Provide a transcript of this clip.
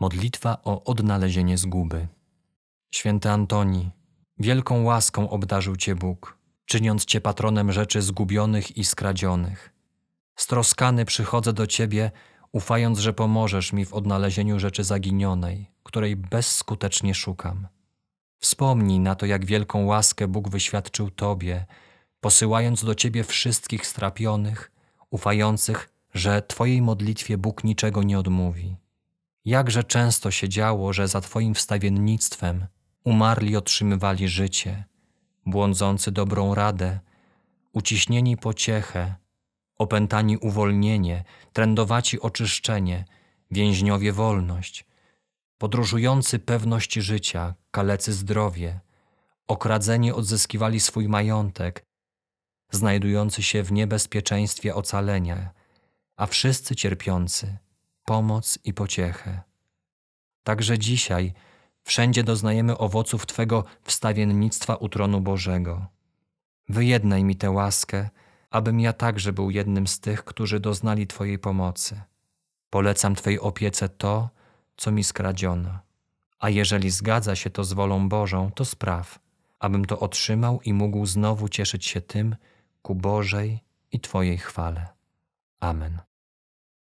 modlitwa o odnalezienie zguby. Święty Antoni, wielką łaską obdarzył Cię Bóg, czyniąc Cię patronem rzeczy zgubionych i skradzionych. Stroskany przychodzę do Ciebie, ufając, że pomożesz mi w odnalezieniu rzeczy zaginionej, której bezskutecznie szukam. Wspomnij na to, jak wielką łaskę Bóg wyświadczył Tobie, posyłając do Ciebie wszystkich strapionych, ufających, że Twojej modlitwie Bóg niczego nie odmówi. Jakże często się działo, że za Twoim wstawiennictwem umarli otrzymywali życie, błądzący dobrą radę, uciśnieni pociechę, opętani uwolnienie, trędowaci oczyszczenie, więźniowie wolność, podróżujący pewność życia, kalecy zdrowie, okradzeni odzyskiwali swój majątek, znajdujący się w niebezpieczeństwie ocalenia, a wszyscy cierpiący – pomoc i pociechę. Także dzisiaj wszędzie doznajemy owoców Twego wstawiennictwa u tronu Bożego. Wyjednaj mi tę łaskę, abym ja także był jednym z tych, którzy doznali Twojej pomocy. Polecam Twojej opiece to, co mi skradziono. A jeżeli zgadza się to z wolą Bożą, to spraw, abym to otrzymał i mógł znowu cieszyć się tym ku Bożej i Twojej chwale. Amen.